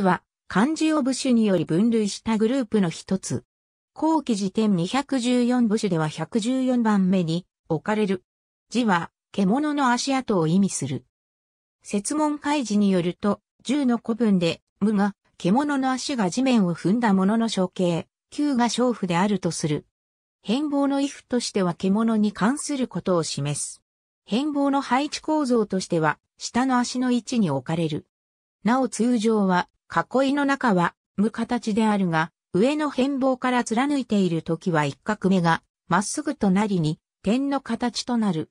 部は漢字を部首により分類したグループの一つ。後期辞典214部首では114番目に置かれる。字は獣の足跡を意味する。説問開示によると、10の古文で、無が、獣の足が地面を踏んだものの象形、9が娼婦であるとする。変貌の衣服としては獣に関することを示す。変貌の配置構造としては、下の足の位置に置かれる。なお通常は、囲いの中は、無形であるが、上の変貌から貫いている時は一画目が、まっすぐとなりに、点の形となる。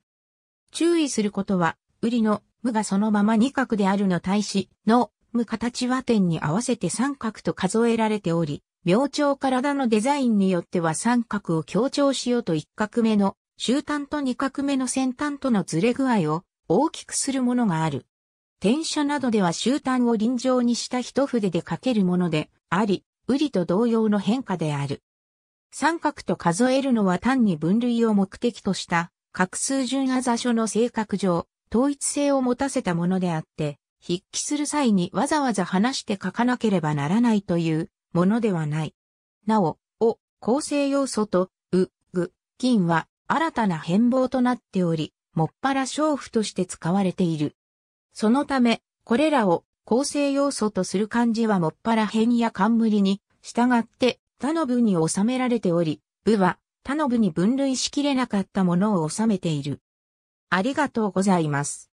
注意することは、売りの無がそのまま二角であるの対し、の無形は点に合わせて三角と数えられており、明朝体のデザインによっては三角を強調しようと一角目の終端と二角目の先端とのずれ具合を大きくするものがある。転写などでは終端を臨場にした一筆で書けるものであり、ウリと同様の変化である。三角と数えるのは単に分類を目的とした、画数順あざ書の性格上、統一性を持たせたものであって、筆記する際にわざわざ話して書かなければならないというものではない。なお、を、構成要素と、う、ぐ、金は新たな変貌となっており、もっぱら娼婦として使われている。そのため、これらを構成要素とする漢字はもっぱら変や冠に従って他の部に収められており、部は他の部に分類しきれなかったものを収めている。ありがとうございます。